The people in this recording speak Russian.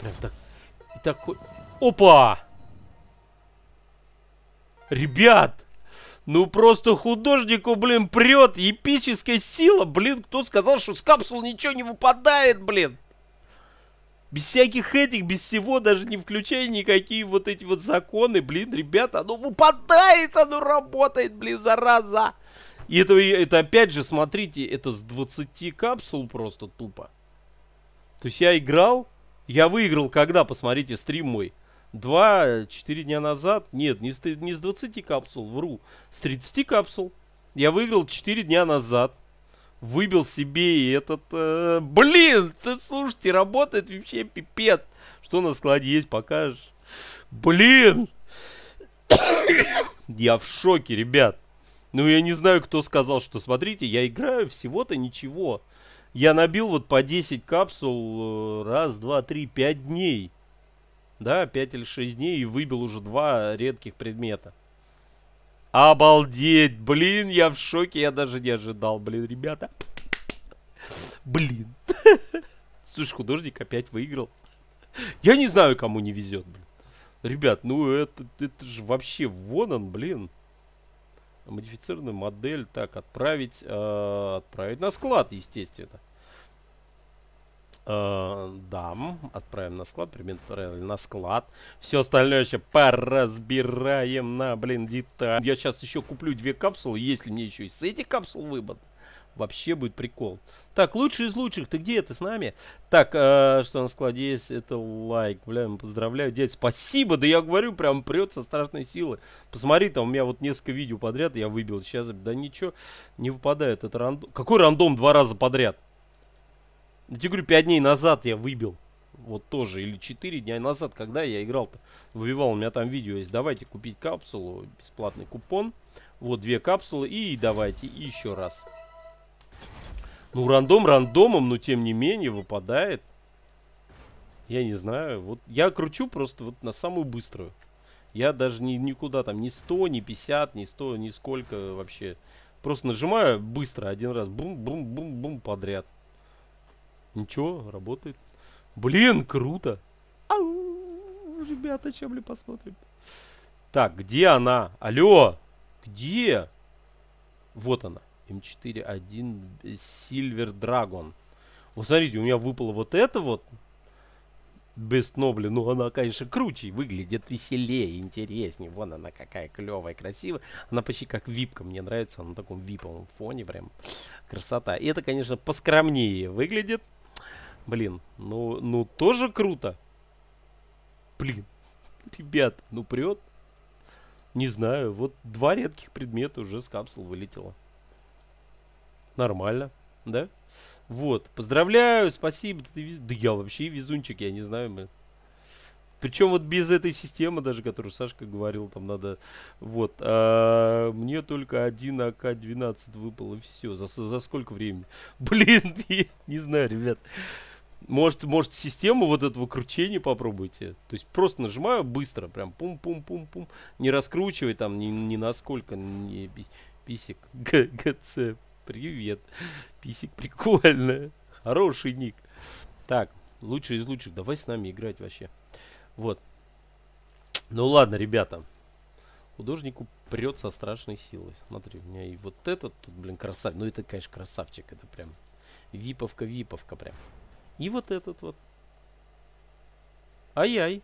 Прям так... И Такой... Опа! Ребят! Ну просто художнику, блин, прет эпическая сила, блин. Кто сказал, что с капсул ничего не выпадает, блин? Без всяких этих, без всего, даже не включая никакие вот эти вот законы, блин, ребята, оно выпадает, оно работает, блин, зараза. И это, это опять же, смотрите, это с 20 капсул просто тупо. То есть я играл, я выиграл когда, посмотрите, стрим мой. Два, четыре дня назад. Нет, не с, не с 20 капсул, вру. С 30 капсул. Я выиграл 4 дня назад. Выбил себе этот... Э, блин, ты, слушайте, работает вообще пипец. Что на складе есть, покажешь. Блин! я в шоке, ребят. Ну, я не знаю, кто сказал, что смотрите, я играю всего-то ничего. Я набил вот по 10 капсул э, раз, два, три, пять дней. Да, пять или шесть дней и выбил уже два редких предмета. Обалдеть, блин, я в шоке, я даже не ожидал, блин, ребята. Блин. Слушай, художник опять выиграл. Я не знаю, кому не везет, блин. Ребят, ну это, это же вообще вон он, блин. Модифицированную модель. Так, отправить, э, отправить на склад, естественно. Э, Дам, отправим на склад, примерно отправили на склад. Все остальное еще поразбираем на, блин, деталь. Я сейчас еще куплю две капсулы, если мне еще и с этих капсул выбор. Вообще будет прикол. Так, лучший из лучших. Ты где? это с нами? Так, э, что на складе есть? Это лайк. Бля, поздравляю, дядь. Спасибо. Да я говорю, прям прет со страшной силы. Посмотри, там у меня вот несколько видео подряд я выбил. Сейчас, да ничего не выпадает. Это рандом. Какой рандом два раза подряд? Я тебе говорю, 5 дней назад я выбил. Вот тоже, или 4 дня назад, когда я играл-то, выбивал, у меня там видео есть. Давайте купить капсулу, бесплатный купон. Вот две капсулы, и давайте еще раз. Ну, рандом рандомом, но тем не менее выпадает. Я не знаю, вот я кручу просто вот на самую быструю. Я даже ни, никуда там ни 100, ни 50, ни 100, ни сколько вообще. Просто нажимаю быстро один раз, бум-бум-бум-бум подряд. Ничего, работает. Блин, круто. Ау, ребята, чем ли посмотрим? Так, где она? Алло, где? Вот она. М4-1 Silver Dragon. Вот смотрите, у меня выпало вот это вот. Без Нобли. Ну, она, конечно, круче выглядит, веселее, интереснее. Вон она какая клевая, красивая. Она почти как випка. Мне нравится она на таком виповом фоне прям. Красота. И это, конечно, поскромнее выглядит. Блин, ну, ну тоже круто. Блин, ребят, ну прет. Не знаю, вот два редких предмета уже с капсул вылетело. Нормально, да? Вот, поздравляю, спасибо. ты вез, Да я вообще везунчик, я не знаю. Мы... Причем вот без этой системы даже, которую Сашка говорил, там надо... Вот, а, мне только один АК-12 выпал, и все. За, за сколько времени? Блин, я не знаю, ребят. Может, может систему вот этого кручения попробуйте. То есть просто нажимаю быстро, прям пум-пум-пум-пум. Не раскручивай там ни, ни насколько, не писик. ггц привет. Писик прикольно. Хороший ник. Так, лучший из лучших. Давай с нами играть вообще. Вот. Ну ладно, ребята. Художнику прет со страшной силой. Смотри, у меня и вот этот тут, блин, красавчик. Ну это, конечно, красавчик. Это прям виповка-виповка прям. И вот этот вот. Ай-яй.